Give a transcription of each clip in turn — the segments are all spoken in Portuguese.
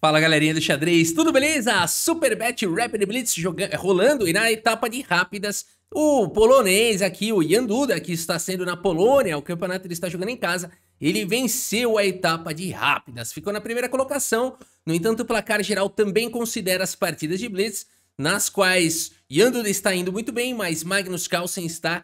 Fala galerinha do xadrez, tudo beleza? Superbet Rapid Blitz jogando, rolando e na etapa de rápidas, o polonês aqui, o Jan Duda, que está sendo na Polônia, o campeonato ele está jogando em casa, ele venceu a etapa de rápidas, ficou na primeira colocação, no entanto o placar geral também considera as partidas de Blitz, nas quais Jan Duda está indo muito bem, mas Magnus Carlsen está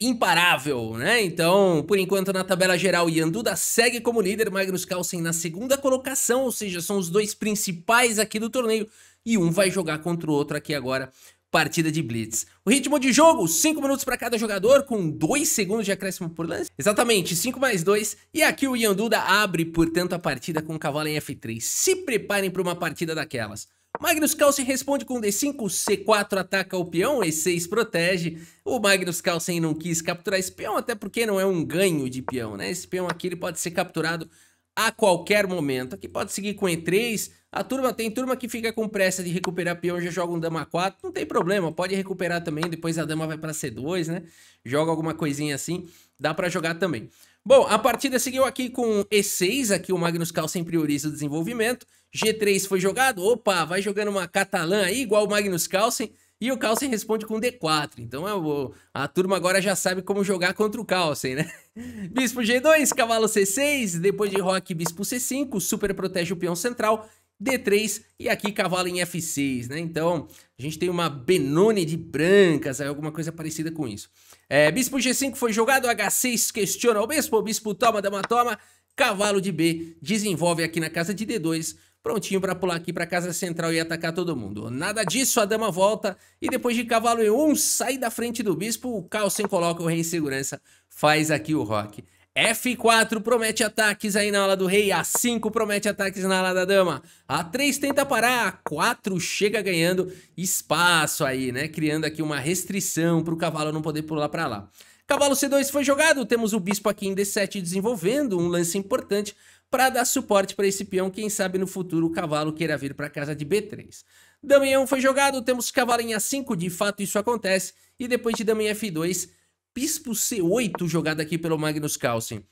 imparável, né? Então, por enquanto, na tabela geral, Yanduda segue como líder, Magnus Carlsen na segunda colocação, ou seja, são os dois principais aqui do torneio, e um vai jogar contra o outro aqui agora, partida de blitz. O ritmo de jogo, 5 minutos para cada jogador, com 2 segundos de acréscimo por lance. Exatamente, 5 mais 2. E aqui o Yanduda abre, portanto, a partida com o cavalo em F3. Se preparem para uma partida daquelas. Magnus Carlsen responde com D5, C4 ataca o peão, E6 protege. O Magnus Carlsen não quis capturar esse peão, até porque não é um ganho de peão, né? Esse peão aqui ele pode ser capturado a qualquer momento. Aqui pode seguir com E3. A turma tem turma que fica com pressa de recuperar peão, já joga um dama 4. Não tem problema, pode recuperar também, depois a dama vai para C2, né? Joga alguma coisinha assim, dá para jogar também. Bom, a partida seguiu aqui com E6, aqui o Magnus Carlsen prioriza o desenvolvimento. G3 foi jogado, opa, vai jogando uma catalã aí, igual o Magnus Carlsen. E o Carlsen responde com D4. Então é a turma agora já sabe como jogar contra o Carlsen, né? Bispo G2, cavalo C6, depois de Rock, bispo C5, super protege o peão central, D3 e aqui cavalo em F6, né? Então a gente tem uma Benone de brancas, alguma coisa parecida com isso. É, bispo G5 foi jogado, H6 questiona o bispo, o bispo toma, dama toma, cavalo de B desenvolve aqui na casa de D2, prontinho para pular aqui para casa central e atacar todo mundo. Nada disso, a dama volta e depois de cavalo E1 sai da frente do bispo, o Carlsen coloca o rei em segurança, faz aqui o rock. F4 promete ataques aí na ala do rei, A5 promete ataques na ala da dama, A3 tenta parar, A4 chega ganhando espaço aí, né? Criando aqui uma restrição para o cavalo não poder pular para lá. Cavalo C2 foi jogado, temos o bispo aqui em D7 desenvolvendo um lance importante para dar suporte para esse peão, quem sabe no futuro o cavalo queira vir para casa de B3. Damião foi jogado, temos cavalo em A5, de fato isso acontece, e depois de dama em F2 Bispo C8 jogado aqui pelo Magnus Carlsen.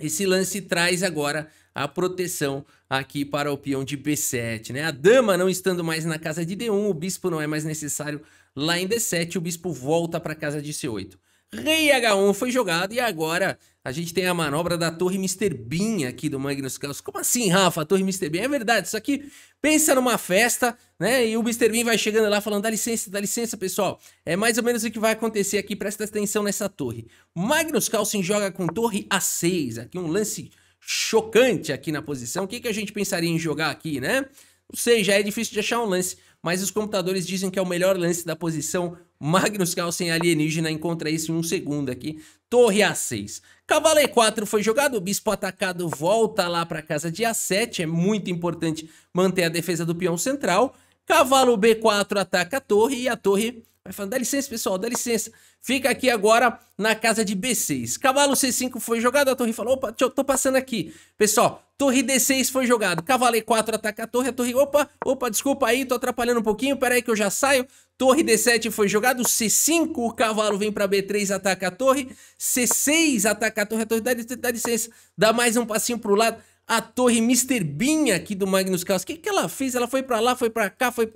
Esse lance traz agora a proteção aqui para o peão de B7, né? A dama não estando mais na casa de D1, o bispo não é mais necessário lá em D7, o bispo volta para a casa de C8. Rei H1 foi jogado e agora a gente tem a manobra da Torre Mr. Bean aqui do Magnus Carlsen. Como assim, Rafa? A Torre Mr. Bean? É verdade, isso aqui pensa numa festa, né? E o Mr. Bean vai chegando lá falando: dá licença, dá licença, pessoal. É mais ou menos o que vai acontecer aqui, presta atenção nessa torre. Magnus Carlsen joga com torre A6, aqui um lance chocante aqui na posição. O que, que a gente pensaria em jogar aqui, né? Não sei, já é difícil de achar um lance, mas os computadores dizem que é o melhor lance da posição Magnus Carlsen alienígena encontra isso em um segundo aqui. Torre A6. Cavalo E4 foi jogado, o bispo atacado volta lá para casa de A7. É muito importante manter a defesa do peão central. Cavalo B4 ataca a torre e a torre Vai falando, dá licença, pessoal, dá licença. Fica aqui agora na casa de B6. Cavalo C5 foi jogado, a torre falou, opa, eu tô passando aqui. Pessoal, torre D6 foi jogado. Cavalo E4 ataca a torre, a torre, opa, opa, desculpa aí, tô atrapalhando um pouquinho, pera aí que eu já saio. Torre D7 foi jogado, C5, o cavalo vem pra B3, ataca a torre. C6 ataca a torre, a torre, dá, dá licença, dá mais um passinho pro lado a torre Mr. Bean aqui do Magnus Carlsen. O que, que ela fez? Ela foi pra lá, foi pra cá, foi,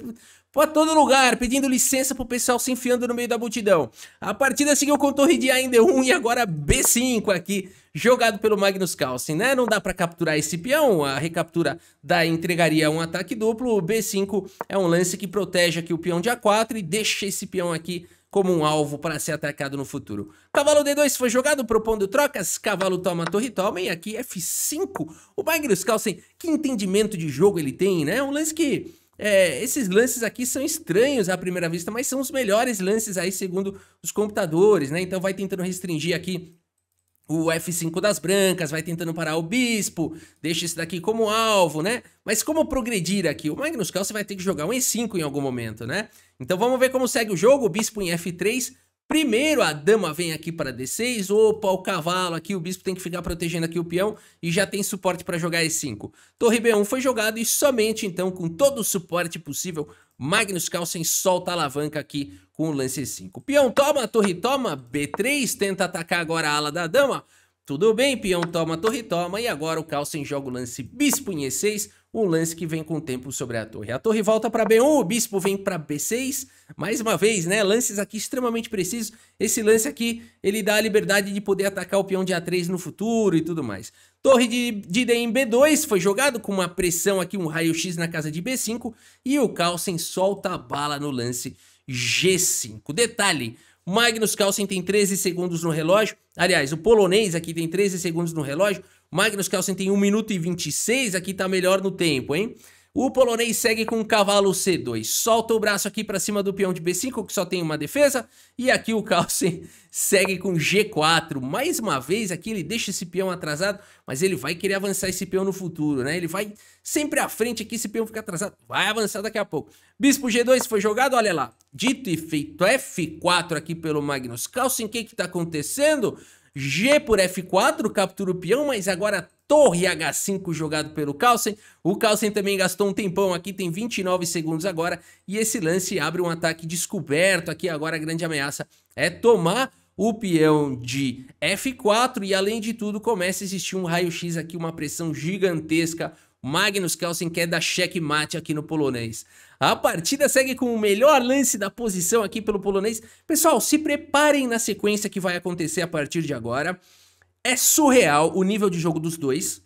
pra todo lugar, pedindo licença pro pessoal se enfiando no meio da multidão. A partida seguiu com torre de A em D1 e agora B5 aqui, jogado pelo Magnus Carlsen, né? Não dá pra capturar esse peão, a recaptura da entregaria é um ataque duplo, o B5 é um lance que protege aqui o peão de A4 e deixa esse peão aqui como um alvo para ser atacado no futuro. Cavalo D2 foi jogado propondo trocas, cavalo toma, torre toma e aqui F5. O Magnus Carlsen, que entendimento de jogo ele tem, né? Um lance que é, esses lances aqui são estranhos à primeira vista, mas são os melhores lances aí segundo os computadores, né? Então vai tentando restringir aqui o F5 das brancas, vai tentando parar o bispo, deixa esse daqui como alvo, né? Mas como progredir aqui? O Magnus Carlsen vai ter que jogar um E5 em algum momento, né? Então vamos ver como segue o jogo, o bispo em F3, Primeiro a dama vem aqui para D6, opa, o cavalo aqui, o bispo tem que ficar protegendo aqui o peão e já tem suporte para jogar E5. Torre B1 foi jogado e somente então com todo o suporte possível, Magnus Carlsen solta a alavanca aqui com o lance E5. Peão toma, torre toma, B3, tenta atacar agora a ala da dama, tudo bem, peão toma, torre toma, e agora o Carlsen joga o lance bispo em E6, um lance que vem com tempo sobre a torre. A torre volta para B1, o bispo vem para B6, mais uma vez, né, lances aqui extremamente precisos. Esse lance aqui, ele dá a liberdade de poder atacar o peão de A3 no futuro e tudo mais. Torre de, de D em B2 foi jogado com uma pressão aqui, um raio-x na casa de B5, e o Carlsen solta a bala no lance G5. Detalhe, Magnus Carlsen tem 13 segundos no relógio. Aliás, o polonês aqui tem 13 segundos no relógio. Magnus Carlsen tem 1 minuto e 26. Aqui tá melhor no tempo, hein? O polonês segue com o cavalo C2. Solta o braço aqui para cima do peão de B5, que só tem uma defesa. E aqui o Carlsen segue com G4. Mais uma vez, aqui ele deixa esse peão atrasado, mas ele vai querer avançar esse peão no futuro, né? Ele vai sempre à frente aqui, esse peão fica atrasado. Vai avançar daqui a pouco. Bispo G2 foi jogado, olha lá. Dito e feito, F4 aqui pelo Magnus Carlsen. O que que tá acontecendo? G por F4, captura o peão, mas agora Torre H5 jogado pelo Carlsen. O Carlsen também gastou um tempão aqui, tem 29 segundos agora. E esse lance abre um ataque descoberto aqui. Agora a grande ameaça é tomar o peão de F4 e além de tudo começa a existir um raio-x aqui, uma pressão gigantesca. Magnus Carlsen quer dar checkmate aqui no polonês. A partida segue com o melhor lance da posição aqui pelo polonês. Pessoal, se preparem na sequência que vai acontecer a partir de agora. É surreal o nível de jogo dos dois.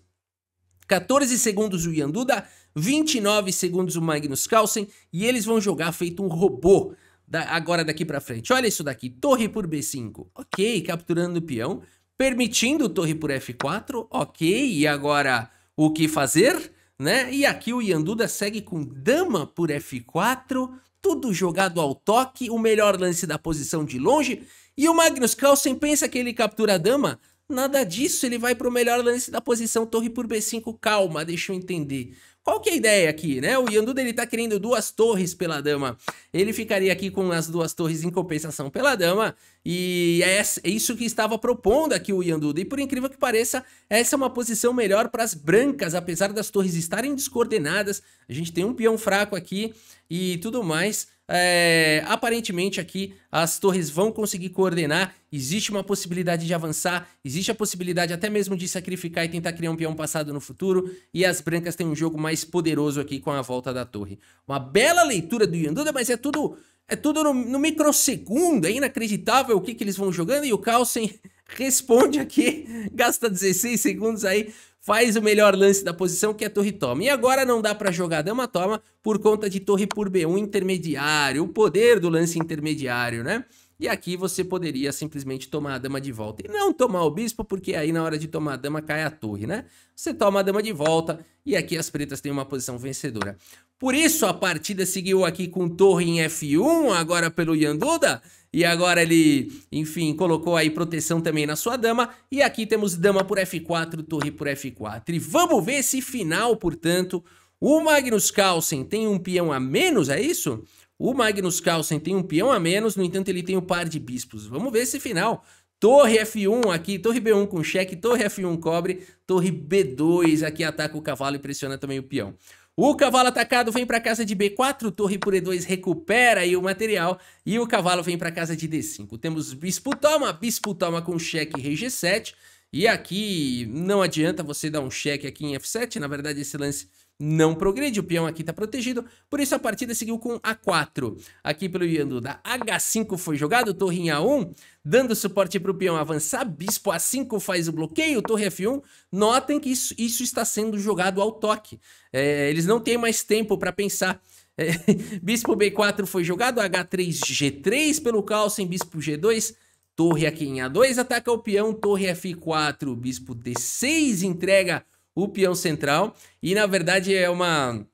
14 segundos o Ian Duda, 29 segundos o Magnus Carlsen e eles vão jogar feito um robô da, agora daqui para frente. Olha isso daqui, torre por B5, ok, capturando o peão, permitindo torre por F4, ok, e agora o que fazer? Né? E aqui o Ian Duda segue com dama por F4, tudo jogado ao toque, o melhor lance da posição de longe, e o Magnus Carlsen pensa que ele captura a dama, Nada disso, ele vai para o melhor lance da posição, torre por B5, calma, deixa eu entender. Qual que é a ideia aqui, né? O Yanduda ele tá querendo duas torres pela dama. Ele ficaria aqui com as duas torres em compensação pela dama. E é, é isso que estava propondo aqui o Yanduda. E por incrível que pareça, essa é uma posição melhor para as brancas, apesar das torres estarem descoordenadas. A gente tem um peão fraco aqui e tudo mais. É, aparentemente aqui as torres vão conseguir coordenar, existe uma possibilidade de avançar, existe a possibilidade até mesmo de sacrificar e tentar criar um peão passado no futuro, e as brancas têm um jogo mais poderoso aqui com a volta da torre. Uma bela leitura do Yanduda, mas é tudo é tudo no, no microsegundo, é inacreditável o que, que eles vão jogando, e o Carlsen responde aqui, gasta 16 segundos aí, faz o melhor lance da posição que é torre toma. E agora não dá para jogar dama toma por conta de torre por B1 intermediário, o poder do lance intermediário, né? E aqui você poderia simplesmente tomar a dama de volta. E não tomar o bispo, porque aí na hora de tomar a dama cai a torre, né? Você toma a dama de volta e aqui as pretas têm uma posição vencedora. Por isso a partida seguiu aqui com torre em F1, agora pelo Yanduda. E agora ele, enfim, colocou aí proteção também na sua dama. E aqui temos dama por F4, torre por F4. E vamos ver esse final, portanto. O Magnus Carlsen tem um peão a menos, é isso? O Magnus Carlsen tem um peão a menos, no entanto ele tem um par de bispos. Vamos ver esse final. Torre F1 aqui, torre B1 com cheque, torre F1 cobre, torre B2 aqui ataca o cavalo e pressiona também o peão. O cavalo atacado vem para casa de B4, torre por E2 recupera aí o material e o cavalo vem para casa de D5. Temos bispo toma, bispo toma com cheque rei G7 e aqui não adianta você dar um cheque aqui em F7, na verdade esse lance não progride, o peão aqui está protegido, por isso a partida seguiu com A4. Aqui pelo da H5 foi jogado, torre em A1, dando suporte para o peão avançar, bispo A5 faz o bloqueio, torre F1. Notem que isso, isso está sendo jogado ao toque, é, eles não têm mais tempo para pensar. É, bispo B4 foi jogado, H3, G3 pelo Carlsen, bispo G2, torre aqui em A2, ataca o peão, torre F4, bispo D6 entrega o peão central. E na verdade é uma.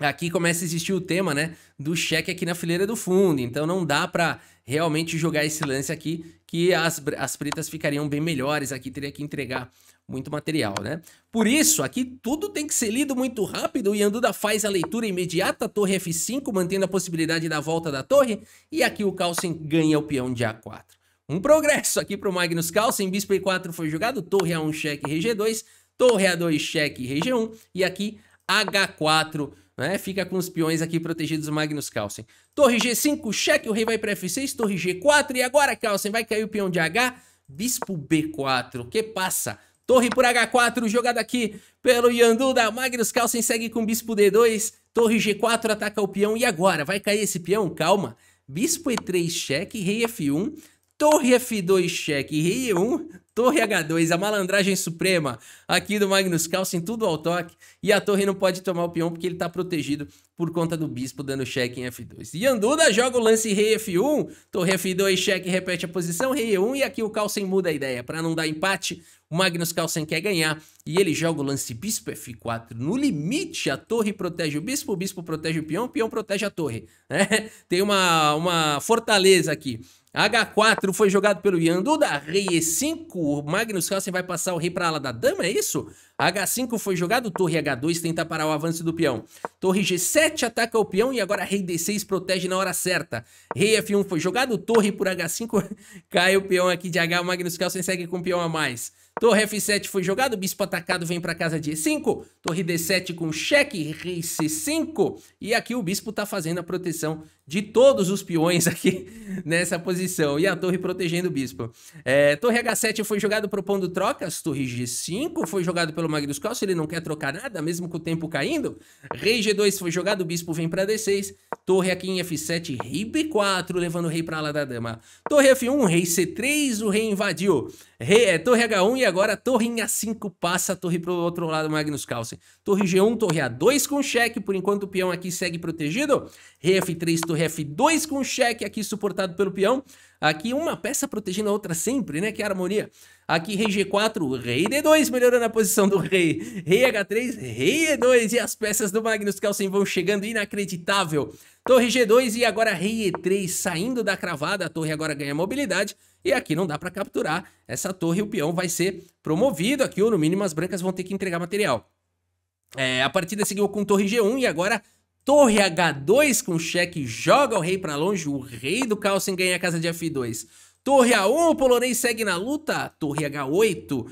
Aqui começa a existir o tema, né? Do cheque aqui na fileira do fundo. Então não dá para realmente jogar esse lance aqui, que as, as pretas ficariam bem melhores. Aqui teria que entregar muito material, né? Por isso, aqui tudo tem que ser lido muito rápido e Anduda faz a leitura imediata, torre F5, mantendo a possibilidade da volta da torre, e aqui o Carlsen ganha o peão de A4. Um progresso aqui para o Magnus Carlsen, bispo E4 foi jogado, torre A1, cheque, RG2, torre A2 cheque rei G1 e aqui H4, né? Fica com os peões aqui protegidos Magnus Carlsen. Torre G5, cheque, o rei vai para F6, torre G4 e agora Carlsen vai cair o peão de H, bispo B4. Que passa? Torre por H4, jogada aqui pelo Yanduda. Magnus Carlsen segue com bispo D2. Torre G4 ataca o peão. E agora? Vai cair esse peão? Calma. Bispo E3 cheque, rei F1. Torre F2 cheque, rei E1. Torre H2, a malandragem suprema aqui do Magnus Carlsen, tudo ao toque. E a torre não pode tomar o peão porque ele está protegido por conta do bispo dando cheque em F2. Yanduda joga o lance rei F1, torre F2, cheque, repete a posição, rei E1 e aqui o Carlsen muda a ideia. Para não dar empate, o Magnus Carlsen quer ganhar e ele joga o lance bispo F4. No limite, a torre protege o bispo, o bispo protege o peão, o peão protege a torre. Né? Tem uma, uma fortaleza aqui. H4 foi jogado pelo Ian. Duda, rei E5. Magnus Carlsen vai passar o rei para ala da dama, é isso? H5 foi jogado, torre H2 tenta parar o avanço do peão. Torre G7 ataca o peão e agora rei D6 protege na hora certa. Rei F1 foi jogado, torre por H5, cai o peão aqui de H, o Magnus Carlsen segue com o peão a mais. Torre F7 foi jogado, bispo atacado vem para casa de E5, torre D7 com cheque, rei C5, e aqui o bispo tá fazendo a proteção de todos os peões aqui nessa posição, e a torre protegendo o bispo. É, torre H7 foi jogado propondo trocas, torre G5 foi jogado pelo pelo Magnus Carlsen ele não quer trocar nada, mesmo com o tempo caindo. Rei G2 foi jogado, o Bispo vem pra D6. Torre aqui em F7, Rei B4, levando o Rei pra lá da dama. Torre F1, Rei C3, o Rei invadiu. Rei, é, torre H1 e agora Torre em A5 passa a Torre pro outro lado, Magnus Carlsen. Torre G1, Torre A2 com cheque, por enquanto o peão aqui segue protegido. Rei F3, Torre F2 com cheque aqui suportado pelo peão. Aqui uma peça protegendo a outra sempre, né? Que é harmonia. Aqui rei G4, rei D2, melhorando a posição do rei. Rei H3, rei E2 e as peças do Magnus Carlsen vão chegando, inacreditável. Torre G2 e agora rei E3 saindo da cravada, a torre agora ganha mobilidade. E aqui não dá para capturar essa torre, o peão vai ser promovido aqui, ou no mínimo as brancas vão ter que entregar material. É, a partida seguiu com torre G1 e agora torre H2 com cheque joga o rei para longe, o rei do Carlsen ganha a casa de F2. Torre A1, o polonês segue na luta, torre H8.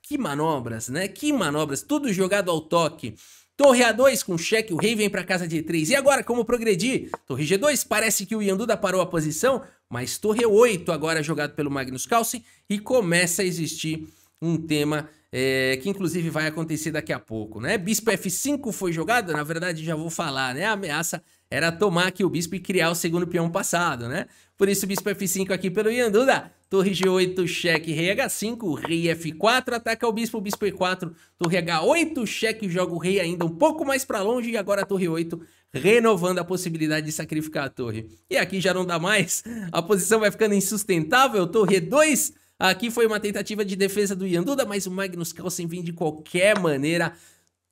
Que manobras, né? Que manobras, tudo jogado ao toque. Torre A2 com cheque, o rei vem para casa de E3. E agora, como progredir? Torre G2, parece que o Yanduda parou a posição, mas torre 8 agora jogado pelo Magnus Carlsen e começa a existir um tema é, que inclusive vai acontecer daqui a pouco, né? Bispo F5 foi jogado, na verdade já vou falar, né? A ameaça era tomar aqui o bispo e criar o segundo peão passado, né? Por isso bispo F5 aqui pelo Yanduda, torre G8, cheque, rei H5, rei F4, ataca o bispo, bispo E4, torre H8, cheque, joga o rei ainda um pouco mais para longe e agora a torre 8, renovando a possibilidade de sacrificar a torre. E aqui já não dá mais, a posição vai ficando insustentável, torre E2, Aqui foi uma tentativa de defesa do Yanduda, mas o Magnus Carlsen vem de qualquer maneira.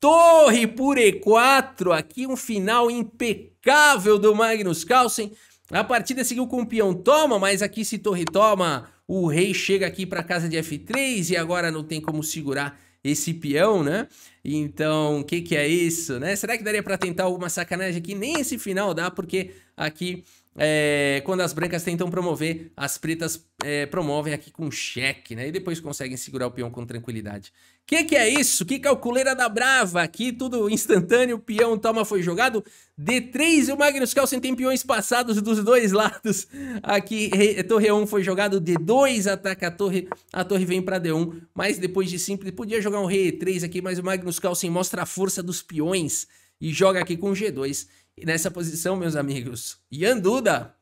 Torre por E4, aqui um final impecável do Magnus Carlsen. A partida seguiu com o peão toma, mas aqui se torre toma, o rei chega aqui para casa de F3 e agora não tem como segurar esse peão, né? Então, o que que é isso, né? Será que daria para tentar alguma sacanagem aqui? Nem esse final dá, porque aqui é, quando as brancas tentam promover, as pretas é, promovem aqui com cheque, né? E depois conseguem segurar o peão com tranquilidade. Que que é isso? Que calculeira da brava! Aqui tudo instantâneo, o peão toma foi jogado. D3 e o Magnus Carlsen tem peões passados dos dois lados. Aqui torre 1 foi jogado, D2 ataca a torre, a torre vem para D1. Mas depois de simples, podia jogar um rei E3 aqui, mas o Magnus Carlsen mostra a força dos peões e joga aqui com G2. E nessa posição, meus amigos, Yanduda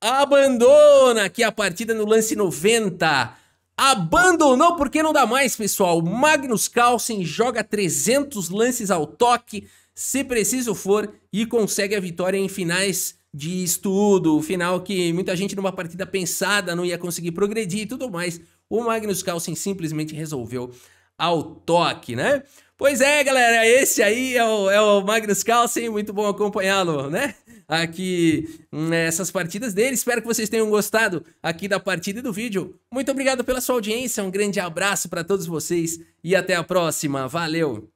abandona aqui a partida no lance 90. Abandonou porque não dá mais, pessoal. Magnus Carlsen joga 300 lances ao toque, se preciso for, e consegue a vitória em finais de estudo, final que muita gente numa partida pensada não ia conseguir progredir e tudo mais. O Magnus Carlsen simplesmente resolveu ao toque, né? Pois é, galera, esse aí é o, é o Magnus Carlsen, muito bom acompanhá-lo, né? Aqui nessas hum, partidas dele. Espero que vocês tenham gostado aqui da partida e do vídeo. Muito obrigado pela sua audiência, um grande abraço para todos vocês e até a próxima. Valeu!